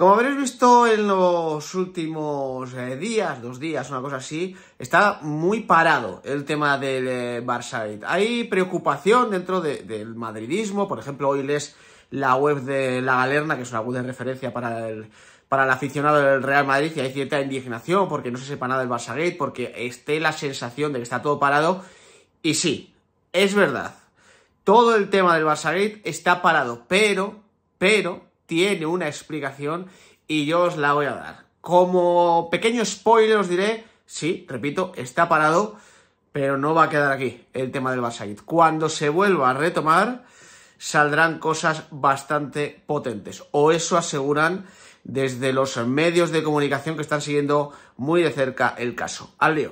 Como habréis visto en los últimos eh, días, dos días, una cosa así, está muy parado el tema del eh, Barça. Hay preocupación dentro del madridismo, por ejemplo, hoy les la web de La Galerna, que es una web de referencia para el, para el aficionado del Real Madrid, y hay cierta indignación porque no se sepa nada del Barça porque esté la sensación de que está todo parado. Y sí, es verdad, todo el tema del Barça está parado, pero, pero, tiene una explicación y yo os la voy a dar. Como pequeño spoiler os diré, sí, repito, está parado, pero no va a quedar aquí el tema del Basait. Cuando se vuelva a retomar, saldrán cosas bastante potentes, o eso aseguran desde los medios de comunicación que están siguiendo muy de cerca el caso. Al lío.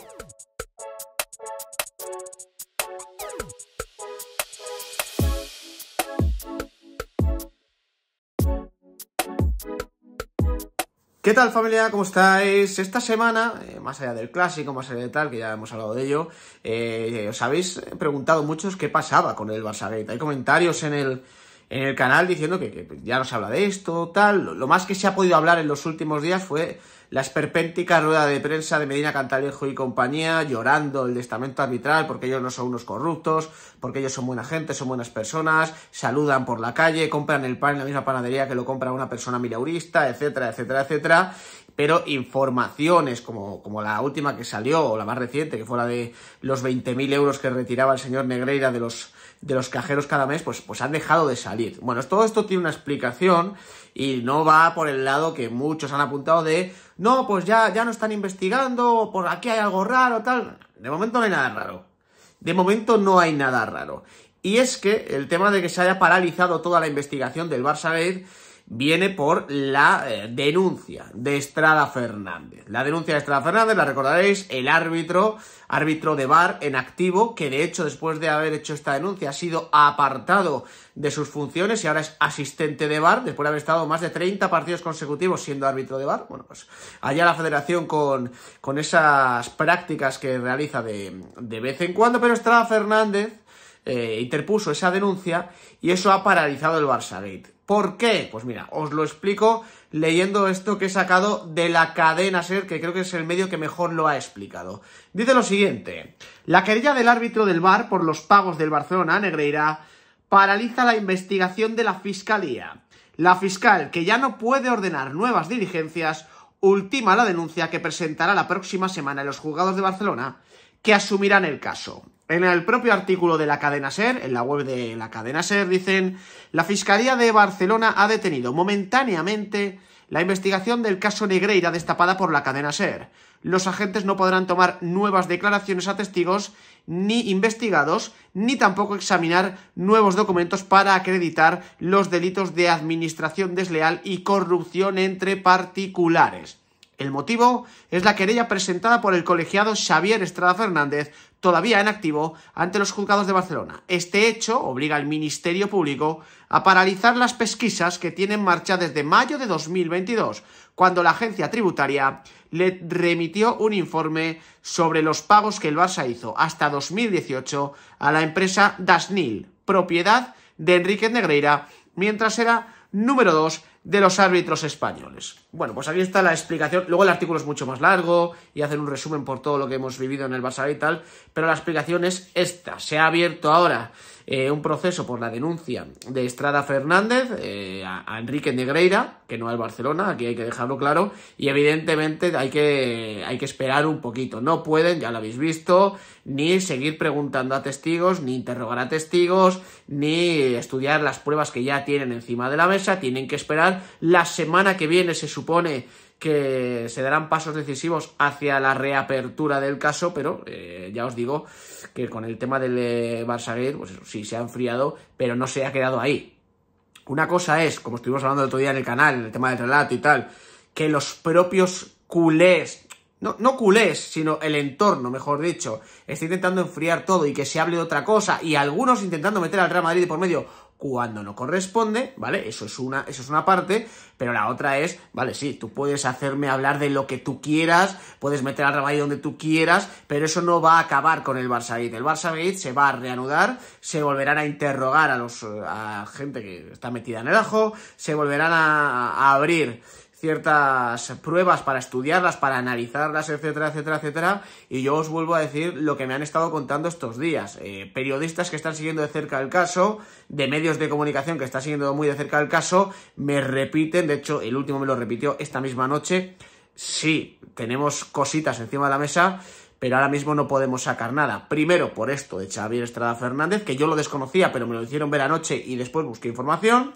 ¿Qué tal familia? ¿Cómo estáis? Esta semana, eh, más allá del clásico, más allá de tal, que ya hemos hablado de ello, eh, os habéis preguntado muchos qué pasaba con el Barça Hay comentarios en el, en el canal diciendo que, pues, ya no se habla de esto, tal. Lo, más que se ha podido hablar en los últimos días fue la esperpéntica rueda de prensa de Medina Cantalejo y compañía llorando el destamento arbitral porque ellos no son unos corruptos, porque ellos son buena gente, son buenas personas, saludan por la calle, compran el pan en la misma panadería que lo compra una persona milaurista, etcétera, etcétera, etcétera pero informaciones como, como, la última que salió, o la más reciente, que fue la de los 20.000 euros que retiraba el señor Negreira de los de los cajeros cada mes, pues, pues han dejado de salir. Bueno, todo esto tiene una explicación y no va por el lado que muchos han apuntado de, no, pues ya, ya no están investigando, por aquí hay algo raro, tal. De momento no hay nada raro. De momento no hay nada raro. Y es que el tema de que se haya paralizado toda la investigación del Barça Gate viene por la eh, denuncia de Estrada Fernández. La denuncia de Estrada Fernández, la recordaréis, el árbitro, árbitro de VAR en activo, que de hecho después de haber hecho esta denuncia ha sido apartado de sus funciones y ahora es asistente de VAR, después de haber estado más de 30 partidos consecutivos siendo árbitro de VAR. Bueno, pues allá la federación con, esas prácticas que realiza de, vez en cuando, pero Estrada Fernández eh, interpuso esa denuncia y eso ha paralizado el Barça Gate. ¿Por qué? Pues mira, os lo explico leyendo esto que he sacado de la cadena SER, que creo que es el medio que mejor lo ha explicado. Dice lo siguiente, la querella del árbitro del VAR por los pagos del Barcelona Negreira paraliza la investigación de la Fiscalía. La fiscal, que ya no puede ordenar nuevas diligencias, ultima la denuncia que presentará la próxima semana en los juzgados de Barcelona, que asumirán el caso. En el propio artículo de la cadena SER, en la web de la cadena SER, dicen, la Fiscalía de Barcelona ha detenido momentáneamente la investigación del caso Negreira destapada por la cadena SER. Los agentes no podrán tomar nuevas declaraciones a testigos ni investigados, ni tampoco examinar nuevos documentos para acreditar los delitos de administración desleal y corrupción entre particulares. El motivo es la querella presentada por el colegiado Xavier Estrada Fernández todavía en activo ante los juzgados de Barcelona. Este hecho obliga al Ministerio Público a paralizar las pesquisas que tienen en marcha desde mayo de 2022, cuando la agencia tributaria le remitió un informe sobre los pagos que el Barça hizo hasta 2018 a la empresa Dasnil, propiedad de Enrique Negreira, mientras era número 2 de los árbitros españoles. Bueno, pues aquí está la explicación. Luego el artículo es mucho más largo y hacen un resumen por todo lo que hemos vivido en el Barça y tal, pero la explicación es esta. Se ha abierto ahora eh, un proceso por la denuncia de Estrada Fernández eh, a, Enrique Negreira, que no al Barcelona, aquí hay que dejarlo claro, y evidentemente hay que, hay que esperar un poquito. No pueden, ya lo habéis visto, ni seguir preguntando a testigos, ni interrogar a testigos, ni estudiar las pruebas que ya tienen encima de la mesa, tienen que esperar la semana que viene, se supone que se darán pasos decisivos hacia la reapertura del caso, pero eh, ya os digo que con el tema del eh, barça pues sí se ha enfriado, pero no se ha quedado ahí. Una cosa es, como estuvimos hablando el otro día en el canal, el tema del relato y tal, que los propios culés, no, no culés, sino el entorno, mejor dicho, está intentando enfriar todo y que se hable de otra cosa y algunos intentando meter al Real Madrid por medio cuando no corresponde, ¿vale? Eso es una, eso es una parte, pero la otra es, vale, sí, tú puedes hacerme hablar de lo que tú quieras, puedes meter al Real donde tú quieras, pero eso no va a acabar con el Barça El Barça se va a reanudar, se volverán a interrogar a los eh, gente que está metida en el ajo, se volverán a abrir ciertas pruebas para estudiarlas, para analizarlas, etcétera, etcétera, etcétera. Y yo os vuelvo a decir lo que me han estado contando estos días. Eh, periodistas que están siguiendo de cerca el caso, de medios de comunicación que están siguiendo muy de cerca el caso, me repiten, de hecho el último me lo repitió esta misma noche, sí, tenemos cositas encima de la mesa, pero ahora mismo no podemos sacar nada. Primero por esto de Xavier Estrada Fernández, que yo lo desconocía, pero me lo hicieron ver anoche y después busqué información.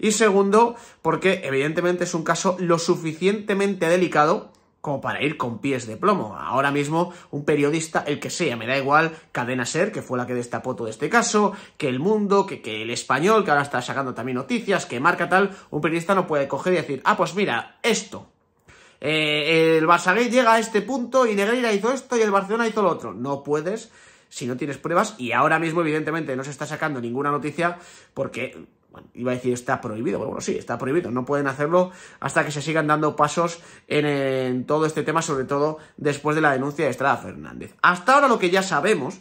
Y segundo, porque evidentemente es un caso lo suficientemente delicado como para ir con pies de plomo. Ahora mismo, un periodista, el que sea, me da igual, Cadena Ser, que fue la que destapó todo este caso, que El Mundo, que, que, El Español, que ahora está sacando también noticias, que marca tal, un periodista no puede coger y decir, ah, pues mira, esto. Eh, el Barçagué llega a este punto y Negreira hizo esto y el Barcelona hizo lo otro. No puedes si no tienes pruebas y ahora mismo evidentemente no se está sacando ninguna noticia porque bueno, iba a decir está prohibido, pero bueno, sí, está prohibido, no pueden hacerlo hasta que se sigan dando pasos en, todo este tema, sobre todo después de la denuncia de Estrada Fernández. Hasta ahora lo que ya sabemos,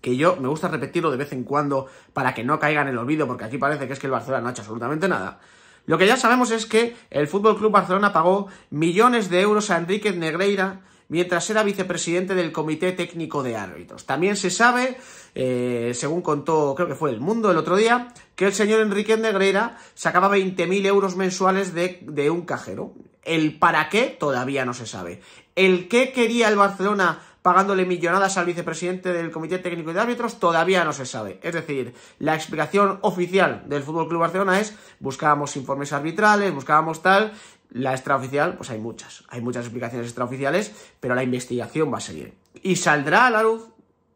que yo me gusta repetirlo de vez en cuando para que no caigan en el olvido, porque aquí parece que es que el Barcelona no ha hecho absolutamente nada. Lo que ya sabemos es que el Fútbol Club Barcelona pagó millones de euros a Enrique Negreira mientras era vicepresidente del Comité Técnico de Árbitros. También se sabe, eh, según contó, creo que fue El Mundo el otro día, que el señor Enrique Negrera sacaba 20.000 euros mensuales de, de un cajero. El para qué todavía no se sabe. El qué quería el Barcelona pagándole millonadas al vicepresidente del Comité Técnico de Árbitros, todavía no se sabe. Es decir, la explicación oficial del Fútbol Club Barcelona es buscábamos informes arbitrales, buscábamos tal, la extraoficial, pues hay muchas, hay muchas explicaciones extraoficiales, pero la investigación va a seguir. Y saldrá a la luz,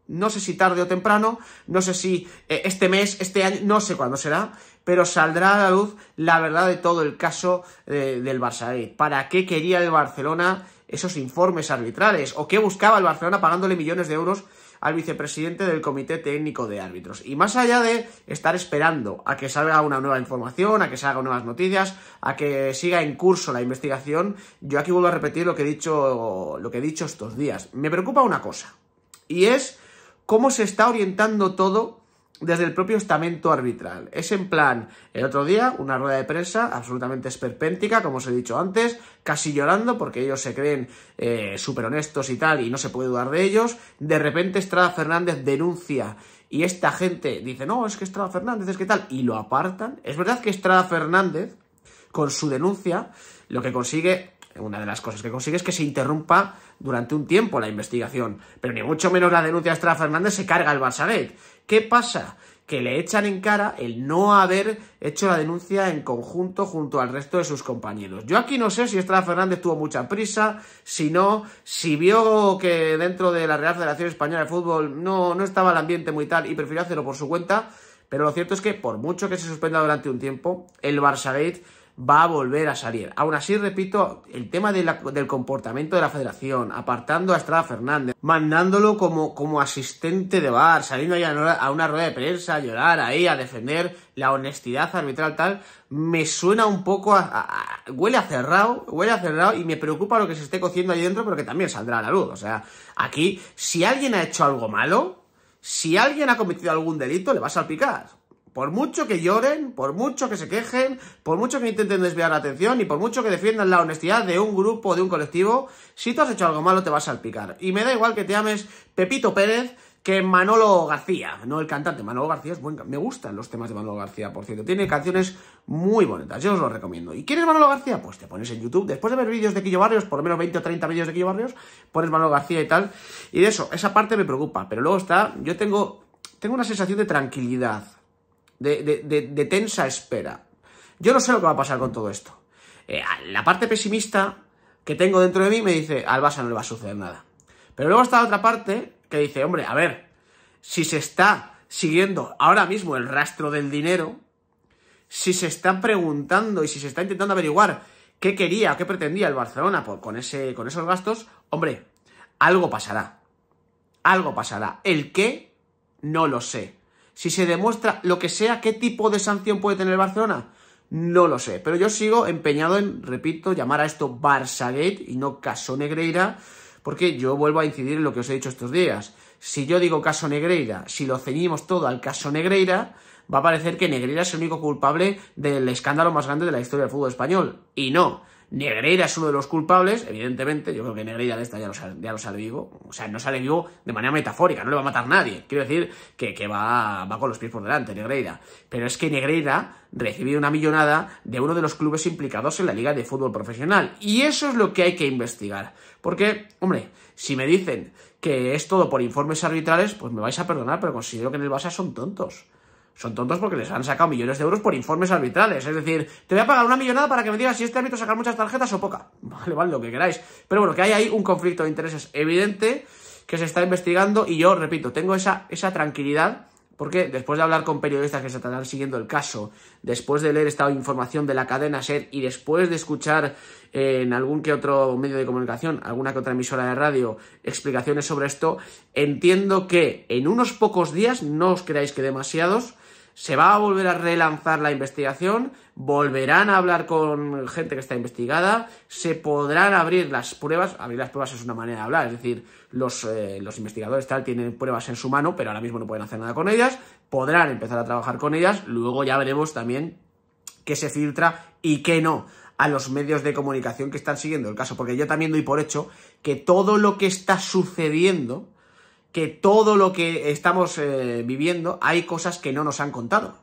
no sé si tarde o temprano, no sé si eh, este mes, este año, no sé cuándo será, pero saldrá a la luz la verdad de todo el caso eh, del Barça. Eh, ¿Para qué quería el Barcelona esos informes arbitrales? ¿O qué buscaba el Barcelona pagándole millones de euros al vicepresidente del Comité Técnico de Árbitros. Y más allá de estar esperando a que salga una nueva información, a que salgan nuevas noticias, a que siga en curso la investigación, yo aquí vuelvo a repetir lo que he dicho, lo que he dicho estos días. Me preocupa una cosa, y es cómo se está orientando todo desde el propio estamento arbitral. Es en plan, el otro día, una rueda de prensa absolutamente esperpéntica, como os he dicho antes, casi llorando porque ellos se creen eh, súper honestos y tal, y no se puede dudar de ellos. De repente Estrada Fernández denuncia y esta gente dice, no, es que Estrada Fernández, es que tal, y lo apartan. Es verdad que Estrada Fernández, con su denuncia, lo que consigue una de las cosas que consigue es que se interrumpa durante un tiempo la investigación. Pero ni mucho menos la denuncia de Estrada Fernández se carga el Barça ¿Qué pasa? Que le echan en cara el no haber hecho la denuncia en conjunto junto al resto de sus compañeros. Yo aquí no sé si Estrada Fernández tuvo mucha prisa, si no, si vio que dentro de la Real Federación Española de Fútbol no, no estaba el ambiente muy tal y prefirió hacerlo por su cuenta, pero lo cierto es que por mucho que se suspenda durante un tiempo, el Barça Gate va a volver a salir. Aún así, repito, el tema del comportamiento de la federación, apartando a Estrada Fernández, mandándolo como, como asistente de bar, saliendo allá a una rueda de prensa, a llorar ahí, a defender la honestidad arbitral tal, me suena un poco a, huele a cerrado, huele a cerrado y me preocupa lo que se esté cociendo ahí dentro, pero que también saldrá a la luz. O sea, aquí, si alguien ha hecho algo malo, si alguien ha cometido algún delito, le va a salpicar. Por mucho que lloren, por mucho que se quejen, por mucho que intenten desviar la atención y por mucho que defiendan la honestidad de un grupo o de un colectivo, si tú has hecho algo malo te vas a salpicar. Y me da igual que te ames Pepito Pérez, que Manolo García, no el cantante. Manolo García es buen. Me gustan los temas de Manolo García, por cierto. Tiene canciones muy bonitas, yo os lo recomiendo. ¿Y quieres Manolo García? Pues te pones en YouTube, después de ver vídeos de Quillo Barrios, por lo menos 20 o 30 vídeos de Quillo Barrios, pones Manolo García y tal. Y de eso, esa parte me preocupa. Pero luego está, yo tengo, tengo una sensación de tranquilidad de, tensa espera. Yo no sé lo que va a pasar con todo esto. Eh, la parte pesimista que tengo dentro de mí me dice, al Barça no le va a suceder nada. Pero luego está la otra parte que dice, hombre, a ver, si se está siguiendo ahora mismo el rastro del dinero, si se está preguntando y si se está intentando averiguar qué quería, qué pretendía el Barcelona con, ese, con esos gastos, hombre, algo pasará. Algo pasará. El qué, no lo sé. Si se demuestra lo que sea, ¿qué tipo de sanción puede tener Barcelona? No lo sé, pero yo sigo empeñado en, repito, llamar a esto Barça-Gate y no Caso Negreira, porque yo vuelvo a incidir en lo que os he dicho estos días. Si yo digo Caso Negreira, si lo ceñimos todo al Caso Negreira, va a parecer que Negreira es el único culpable del escándalo más grande de la historia del fútbol español. Y no, Negreira es uno de los culpables, evidentemente. Yo creo que Negreira de esta ya lo, sale, vivo. O sea, no sale vivo de manera metafórica, no le va a matar nadie. Quiero decir que, va, va con los pies por delante, Negreira. Pero es que Negreira recibió una millonada de uno de los clubes implicados en la Liga de Fútbol Profesional. Y eso es lo que hay que investigar. Porque, hombre, si me dicen que es todo por informes arbitrales, pues me vais a perdonar, pero considero que en el Barça son tontos son tontos porque les han sacado millones de euros por informes arbitrales. Es decir, te voy a pagar una millonada para que me digas si este árbitro sacar muchas tarjetas o poca. Vale, vale, lo que queráis. Pero bueno, que hay ahí un conflicto de intereses evidente que se está investigando y yo, repito, tengo esa, esa tranquilidad porque después de hablar con periodistas que se estarán siguiendo el caso, después de leer esta información de la cadena SER y después de escuchar en algún que otro medio de comunicación, alguna que otra emisora de radio, explicaciones sobre esto, entiendo que en unos pocos días, no os creáis que demasiados, se va a volver a relanzar la investigación, volverán a hablar con gente que está investigada, se podrán abrir las pruebas, abrir las pruebas es una manera de hablar, es decir, los, eh, los investigadores tal tienen pruebas en su mano, pero ahora mismo no pueden hacer nada con ellas, podrán empezar a trabajar con ellas, luego ya veremos también qué se filtra y qué no a los medios de comunicación que están siguiendo el caso, porque yo también doy por hecho que todo lo que está sucediendo que todo lo que estamos eh, viviendo hay cosas que no nos han contado.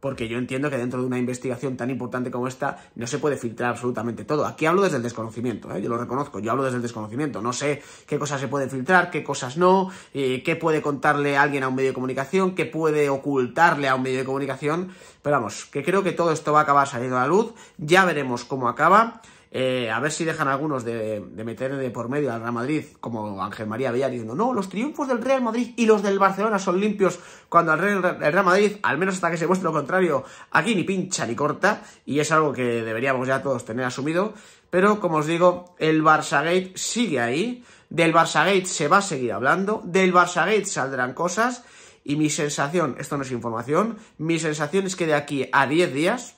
Porque yo entiendo que dentro de una investigación tan importante como esta no se puede filtrar absolutamente todo. Aquí hablo desde el desconocimiento, ¿eh? yo lo reconozco, yo hablo desde el desconocimiento. No sé qué cosas se pueden filtrar, qué cosas no, qué puede contarle alguien a un medio de comunicación, qué puede ocultarle a un medio de comunicación. Pero vamos, que creo que todo esto va a acabar saliendo a la luz, ya veremos cómo acaba. Eh, a ver si dejan algunos de, meter de por medio al Real Madrid, como Ángel María Villar, diciendo, no, los triunfos del Real Madrid y los del Barcelona son limpios, cuando el Real, Madrid, al menos hasta que se muestre lo contrario, aquí ni pincha ni corta, y es algo que deberíamos ya todos tener asumido, pero como os digo, el Barça-Gate sigue ahí, del Barça-Gate se va a seguir hablando, del Barça-Gate saldrán cosas, y mi sensación, esto no es información, mi sensación es que de aquí a 10 días,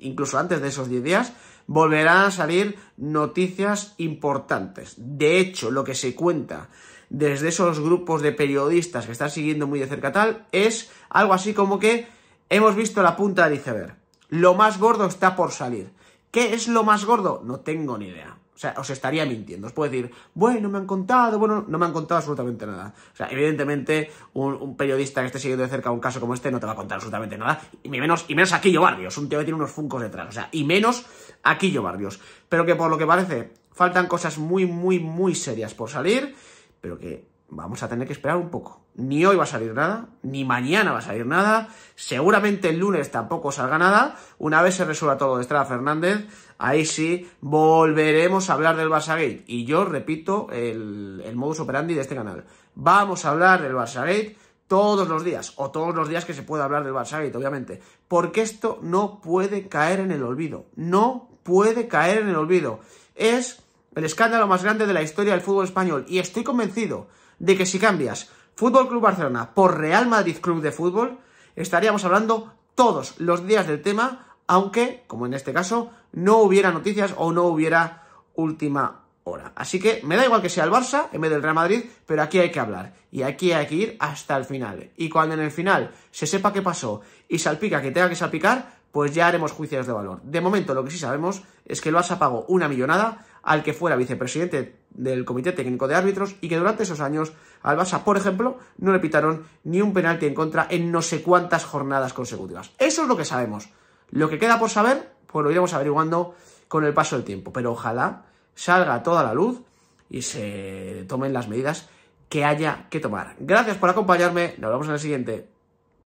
incluso antes de esos 10 días, volverán a salir noticias importantes. De hecho, lo que se cuenta desde esos grupos de periodistas que están siguiendo muy de cerca tal es algo así como que hemos visto la punta del iceberg. Lo más gordo está por salir. ¿Qué es lo más gordo? No tengo ni idea. O sea, os estaría mintiendo. Os puedo decir, bueno, me han contado, bueno, no me han contado absolutamente nada. O sea, evidentemente, un, periodista que esté siguiendo de cerca un caso como este no te va a contar absolutamente nada. Y menos, y menos Aquillo Barrios, un tío que tiene unos funcos detrás. O sea, y menos Aquillo Barrios. Pero que por lo que parece, faltan cosas muy, muy, muy serias por salir, pero que vamos a tener que esperar un poco. Ni hoy va a salir nada, ni mañana va a salir nada, seguramente el lunes tampoco salga nada. Una vez se resuelva todo de Estrada Fernández, ahí sí volveremos a hablar del Barça Y yo repito el, modus operandi de este canal. Vamos a hablar del Barça todos los días, o todos los días que se pueda hablar del Barça obviamente. Porque esto no puede caer en el olvido. No puede caer en el olvido. Es el escándalo más grande de la historia del fútbol español. Y estoy convencido de que si cambias Fútbol Club Barcelona por Real Madrid Club de Fútbol, estaríamos hablando todos los días del tema, aunque, como en este caso, no hubiera noticias o no hubiera última hora. Así que me da igual que sea el Barça en vez del Real Madrid, pero aquí hay que hablar y aquí hay que ir hasta el final. Y cuando en el final se sepa qué pasó y salpica que tenga que salpicar, pues ya haremos juicios de valor. De momento lo que sí sabemos es que el Barça pagó una millonada al que fuera vicepresidente del Comité Técnico de Árbitros y que durante esos años al por ejemplo, no le pitaron ni un penalti en contra en no sé cuántas jornadas consecutivas. Eso es lo que sabemos. Lo que queda por saber, pues lo iremos averiguando con el paso del tiempo. Pero ojalá salga toda la luz y se tomen las medidas que haya que tomar. Gracias por acompañarme. Nos vemos en el siguiente.